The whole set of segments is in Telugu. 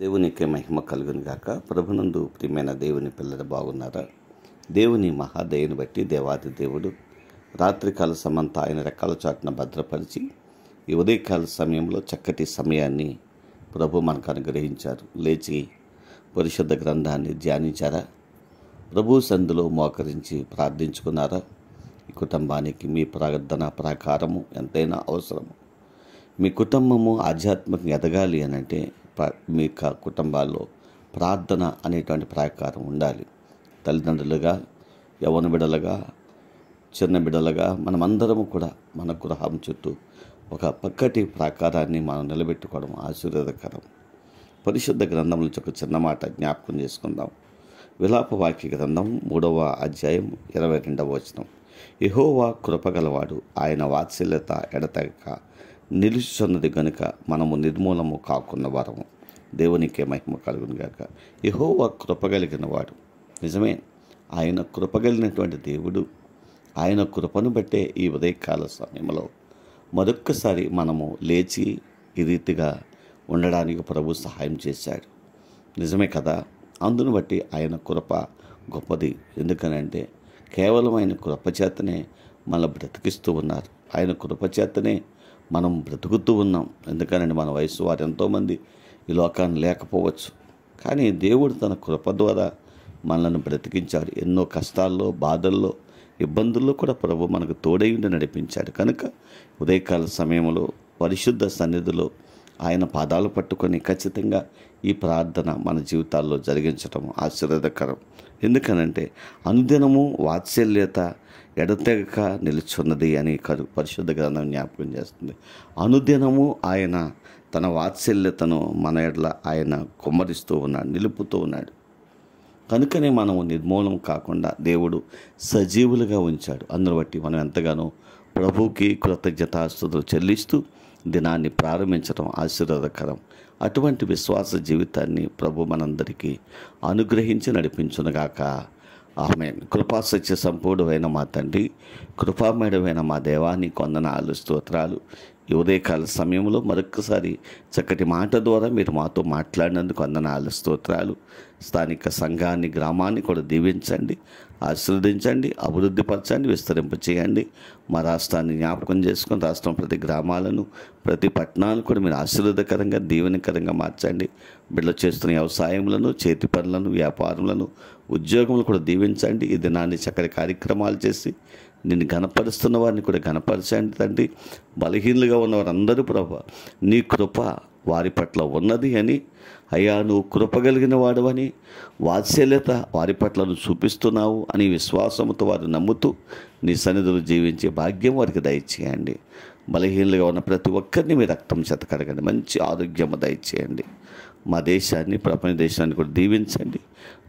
దేవునికే మహిమ కలుగును గాక ప్రభునందు ప్రియమైన దేవుని పిల్లలు బాగున్నారా దేవుని మహాదయను బట్టి దేవాది దేవుడు రాత్రికాల సమంత ఆయన రెక్కల చాటున భద్రపరిచి ఈ ఉదయకాల సమయంలో చక్కటి సమయాన్ని ప్రభు మనకు అనుగ్రహించారు లేచి పరిశుద్ధ గ్రంథాన్ని ధ్యానించారా ప్రభు సందులో మోకరించి ప్రార్థించుకున్నారా ఈ కుటుంబానికి మీ ప్రార్థన ప్రాకారము ఎంతైనా అవసరము మీ కుటుంబము ఆధ్యాత్మికంగా ఎదగాలి అని అంటే మీ కుటుంబాల్లో ప్రార్థన అనేటువంటి ప్రాకారం ఉండాలి తల్లిదండ్రులుగా యవన బిడలుగా చిన్న బిడలుగా మనమందరము కూడా మన గృహం చుట్టూ ఒక పక్కటి ప్రాకారాన్ని మనం నిలబెట్టుకోవడం ఆశీర్వాదకరం పరిశుద్ధ గ్రంథం నుంచి ఒక చిన్న మాట జ్ఞాపకం చేసుకుందాం విలాప వాక్య గ్రంథం మూడవ అధ్యాయం ఇరవై రెండవ వచనం యహోవా కృపగలవాడు ఆయన వాత్సల్యత ఎడతెగక నిలుచున్నది గనుక మనము నిర్మూలము కాకున్న వారము దేవునికే మహిమ కలుగునుగాక యహోవా కృపగలిగిన వాడు నిజమే ఆయన కృపగలిగినటువంటి దేవుడు ఆయన కృపను బట్టే ఈ ఉదయకాల సమయంలో మరొక్కసారి మనము లేచి ఈ రీతిగా ఉండడానికి ప్రభు సహాయం చేశాడు నిజమే కదా అందును బట్టి ఆయన కృప గొప్పది ఎందుకనంటే కేవలం ఆయన కృపచేతనే మన బ్రతికిస్తూ ఉన్నారు ఆయన కృపచేతనే మనం బ్రతుకుతూ ఉన్నాం ఎందుకనండి మన వయసు వారు ఎంతోమంది ఈ లోకాన్ని లేకపోవచ్చు కానీ దేవుడు తన కృప ద్వారా మనల్ని బ్రతికించాడు ఎన్నో కష్టాల్లో బాధల్లో ఇబ్బందుల్లో కూడా ప్రభు మనకు తోడై ఉండి నడిపించాడు కనుక ఉదయకాల సమయంలో పరిశుద్ధ సన్నిధిలో ఆయన పాదాలు పట్టుకొని ఖచ్చితంగా ఈ ప్రార్థన మన జీవితాల్లో జరిగించడం ఆశ్చర్యకరం ఎందుకనంటే అనుదినము వాత్సల్యత ఎడతెగక నిలుచున్నది అని కరు పరిశుద్ధ గ్రంథం జ్ఞాపకం చేస్తుంది అనుదినము ఆయన తన వాత్సల్యతను మన ఎడల ఆయన కుమ్మరిస్తూ ఉన్నాడు నిలుపుతూ ఉన్నాడు కనుకనే మనము నిర్మూలం కాకుండా దేవుడు సజీవులుగా ఉంచాడు అందును బట్టి మనం ఎంతగానో ప్రభుకి కృతజ్ఞతాస్తులు చెల్లిస్తూ దినాన్ని ప్రారంభించడం ఆశీర్వాదకరం అటువంటి విశ్వాస జీవితాన్ని ప్రభు మనందరికీ అనుగ్రహించి నడిపించునుగాక ఆమె కృపా సత్య సంపూర్ణమైన మా తండ్రి కృపామయమైన మా దేవాన్ని కొందనాలు స్తోత్రాలు ఈ ఉదయకాల సమయంలో మరొకసారి చక్కటి మాట ద్వారా మీరు మాతో మాట్లాడినందుకు అందనాలు స్తోత్రాలు స్థానిక సంఘాన్ని గ్రామాన్ని కూడా దీవించండి ఆశీర్వదించండి అభివృద్ధిపరచండి విస్తరింపచేయండి మా రాష్ట్రాన్ని జ్ఞాపకం చేసుకొని రాష్ట్రం ప్రతి గ్రామాలను ప్రతి పట్టణాలను కూడా మీరు ఆశీర్వదకరంగా దీవెనకరంగా మార్చండి బిడ్డలు చేస్తున్న వ్యవసాయములను చేతి పనులను వ్యాపారములను ఉద్యోగములు కూడా దీవించండి ఈ దినాన్ని చక్కటి కార్యక్రమాలు చేసి నిన్ను గనపరుస్తున్న వారిని కూడా గనపరచండి తండ్రి బలహీనులుగా వారందరూ ప్రభు నీ కృప వారి పట్ల ఉన్నది అని అయ్యా నువ్వు కృపగలిగిన వాడవని వాత్సల్యత వారి పట్ల నువ్వు చూపిస్తున్నావు అని విశ్వాసంతో వారు నమ్ముతూ నీ సన్నిధులు జీవించే భాగ్యం వారికి దయచేయండి బలహీనలుగా ఉన్న ప్రతి ఒక్కరిని మీ రక్తం చేత కడగండి మంచి ఆరోగ్యం దయచేయండి మా దేశాన్ని ప్రపంచ దేశాన్ని కూడా దీవించండి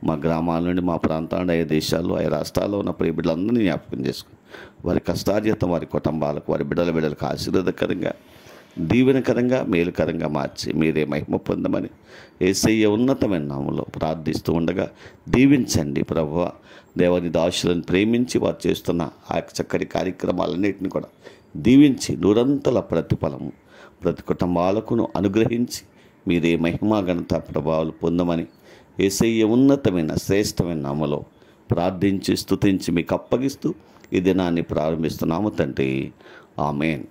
మా గ్రామాల నుండి మా ప్రాంతాల నుండి ఆయా దేశాల్లో ఆయా రాష్ట్రాల్లో ఉన్న బిడ్డలందరినీ జ్ఞాపకం చేసుకుంటాం వారి కష్టార్జత వారి కుటుంబాలకు వారి బిడ్డల బిడ్డలకు ఆశీర్వాదకరంగా దీవెనకరంగా మేలుకరంగా మార్చి మీరే మహిమ పొందమని ఏసయ్య ఉన్నతమైన నామంలో ప్రార్థిస్తూ ఉండగా దీవించండి ప్రభు దేవని దాసులను ప్రేమించి వారు చేస్తున్న ఆ చక్కటి కార్యక్రమాలన్నింటిని కూడా దీవించి నూరంతల ప్రతిఫలము ప్రతి కుటుంబాలకును అనుగ్రహించి మీరే మహిమా ఘనత ప్రభావాలు పొందమని ఏసయ్య ఉన్నతమైన శ్రేష్టమైన నామలో ప్రార్థించి స్థుతించి మీకు అప్పగిస్తూ ఈ దినాన్ని ప్రారంభిస్తున్నాము తండ్రి ఆమెన్